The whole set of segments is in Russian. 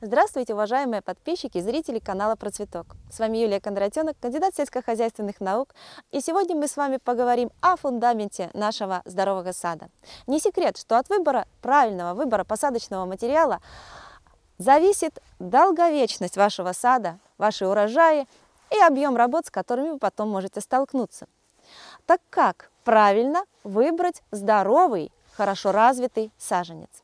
Здравствуйте, уважаемые подписчики и зрители канала Процветок. С вами Юлия Кондратенок, кандидат сельскохозяйственных наук. И сегодня мы с вами поговорим о фундаменте нашего здорового сада. Не секрет, что от выбора, правильного выбора посадочного материала зависит долговечность вашего сада, ваши урожаи и объем работ, с которыми вы потом можете столкнуться. Так как правильно выбрать здоровый, хорошо развитый саженец?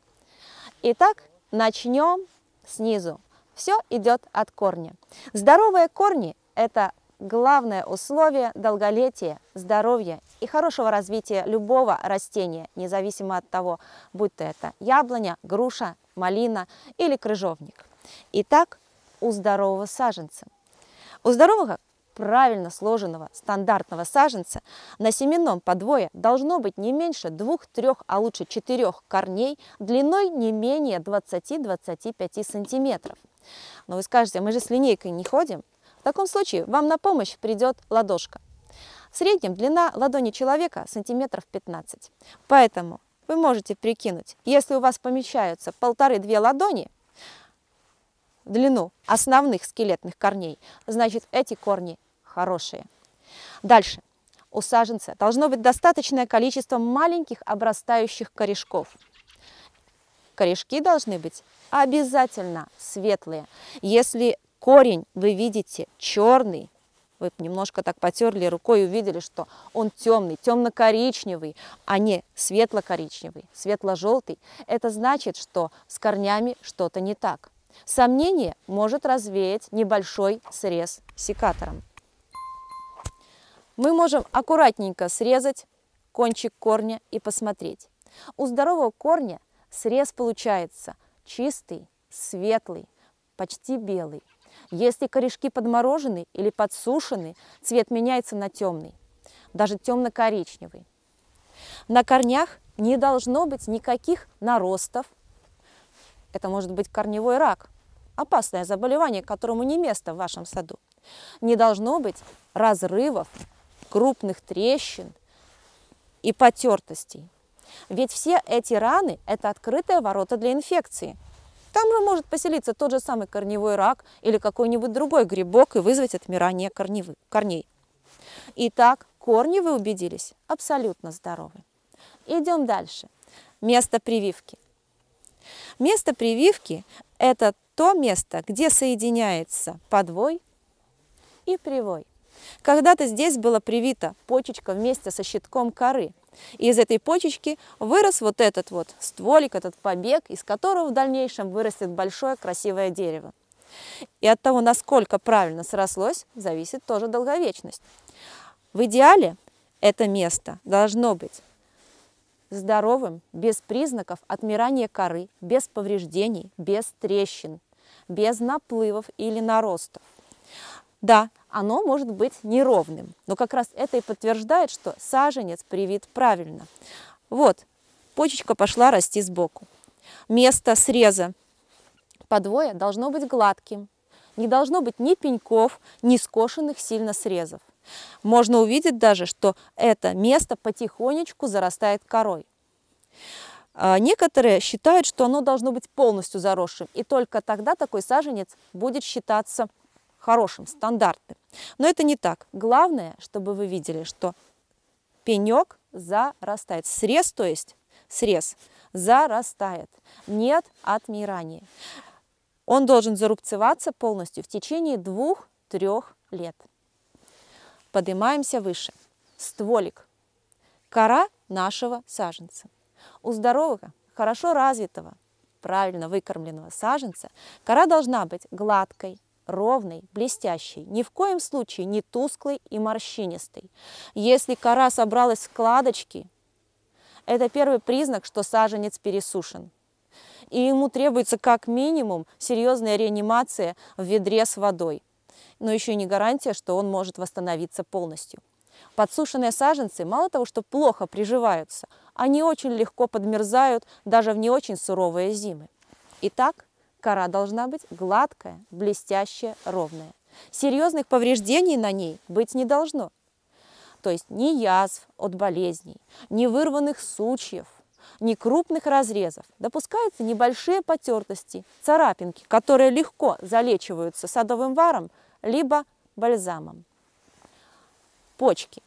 Итак, начнем снизу. Все идет от корня. Здоровые корни – это главное условие долголетия, здоровья и хорошего развития любого растения, независимо от того, будь то это яблоня, груша, малина или крыжовник. Итак, у здорового саженца. У здорового правильно сложенного стандартного саженца на семенном подвое должно быть не меньше двух-трех, а лучше четырех корней длиной не менее 20-25 сантиметров. Но вы скажете, мы же с линейкой не ходим. В таком случае вам на помощь придет ладошка. В среднем длина ладони человека сантиметров 15. Поэтому вы можете прикинуть, если у вас помещаются полторы-две ладони – длину основных скелетных корней, значит эти корни хорошие. Дальше. У саженца должно быть достаточное количество маленьких обрастающих корешков. Корешки должны быть обязательно светлые. Если корень вы видите черный, вы немножко так потерли рукой и увидели, что он темный, темно-коричневый, а не светло-коричневый, светло-желтый, это значит, что с корнями что-то не так. Сомнение может развеять небольшой срез секатором. Мы можем аккуратненько срезать кончик корня и посмотреть. У здорового корня срез получается чистый, светлый, почти белый. Если корешки подморожены или подсушены, цвет меняется на темный, даже темно-коричневый. На корнях не должно быть никаких наростов, это может быть корневой рак, опасное заболевание, которому не место в вашем саду. Не должно быть разрывов, крупных трещин и потертостей. Ведь все эти раны – это открытые ворота для инфекции. Там же может поселиться тот же самый корневой рак или какой-нибудь другой грибок и вызвать отмирание корней. Итак, корни, вы убедились, абсолютно здоровы. Идем дальше. Место прививки. Место прививки – это то место, где соединяется подвой и привой. Когда-то здесь была привита почечка вместе со щитком коры. И из этой почечки вырос вот этот вот стволик, этот побег, из которого в дальнейшем вырастет большое красивое дерево. И от того, насколько правильно срослось, зависит тоже долговечность. В идеале это место должно быть здоровым, без признаков отмирания коры, без повреждений, без трещин, без наплывов или наростов. Да, оно может быть неровным, но как раз это и подтверждает, что саженец привит правильно. Вот, почечка пошла расти сбоку. Место среза подвоя должно быть гладким. Не должно быть ни пеньков, ни скошенных сильно срезов. Можно увидеть даже, что это место потихонечку зарастает корой. А, некоторые считают, что оно должно быть полностью заросшим, и только тогда такой саженец будет считаться хорошим, стандартным. Но это не так. Главное, чтобы вы видели, что пенек зарастает. Срез, то есть срез, зарастает. Нет отмирания. Он должен зарубцеваться полностью в течение двух-трех лет. Поднимаемся выше. Стволик. Кора нашего саженца. У здорового, хорошо развитого, правильно выкормленного саженца кора должна быть гладкой, ровной, блестящей, ни в коем случае не тусклой и морщинистой. Если кора собралась в складочки, это первый признак, что саженец пересушен. И ему требуется как минимум серьезная реанимация в ведре с водой но еще и не гарантия, что он может восстановиться полностью. Подсушенные саженцы мало того, что плохо приживаются, они очень легко подмерзают даже в не очень суровые зимы. Итак, кора должна быть гладкая, блестящая, ровная. Серьезных повреждений на ней быть не должно. То есть ни язв от болезней, ни вырванных сучьев, некрупных разрезов. Допускаются небольшие потертости, царапинки, которые легко залечиваются садовым варом либо бальзамом. Почки.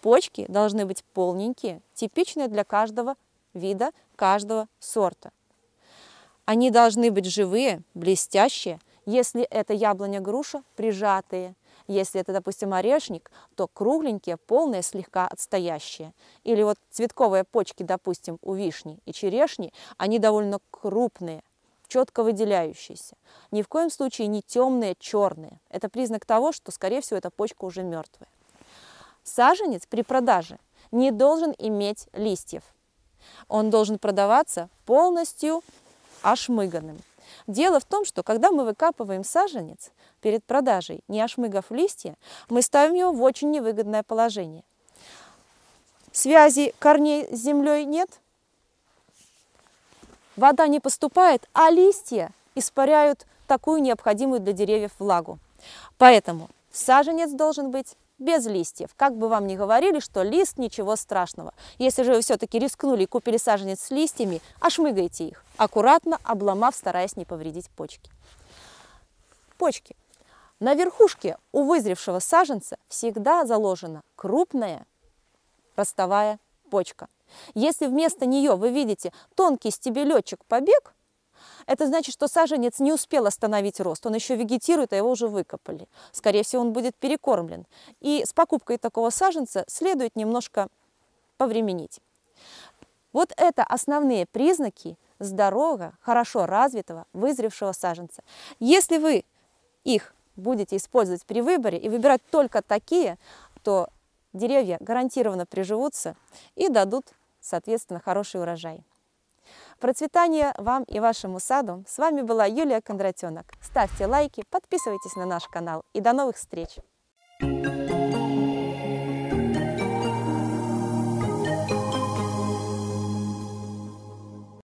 Почки должны быть полненькие, типичные для каждого вида, каждого сорта. Они должны быть живые, блестящие, если это яблоня-груша, прижатые, если это, допустим, орешник, то кругленькие, полные, слегка отстоящие. Или вот цветковые почки, допустим, у вишни и черешни, они довольно крупные четко выделяющиеся. Ни в коем случае не темные, черные. Это признак того, что, скорее всего, эта почка уже мертвая. Саженец при продаже не должен иметь листьев. Он должен продаваться полностью ошмыганным. Дело в том, что когда мы выкапываем саженец перед продажей, не ошмыгав листья, мы ставим его в очень невыгодное положение. Связи корней с землей нет, вода не поступает, а листья испаряют такую необходимую для деревьев влагу. Поэтому Саженец должен быть без листьев. Как бы вам ни говорили, что лист ничего страшного. Если же вы все-таки рискнули и купили саженец с листьями, ошмыгайте их, аккуратно обломав, стараясь не повредить почки. Почки. На верхушке у вызревшего саженца всегда заложена крупная ростовая почка. Если вместо нее вы видите тонкий стебелечек побег, это значит, что саженец не успел остановить рост, он еще вегетирует, а его уже выкопали. Скорее всего, он будет перекормлен. И с покупкой такого саженца следует немножко повременить. Вот это основные признаки здорового, хорошо развитого, вызревшего саженца. Если вы их будете использовать при выборе и выбирать только такие, то деревья гарантированно приживутся и дадут, соответственно, хороший урожай. Процветания вам и вашему саду! С вами была Юлия Кондратенок. Ставьте лайки, подписывайтесь на наш канал и до новых встреч!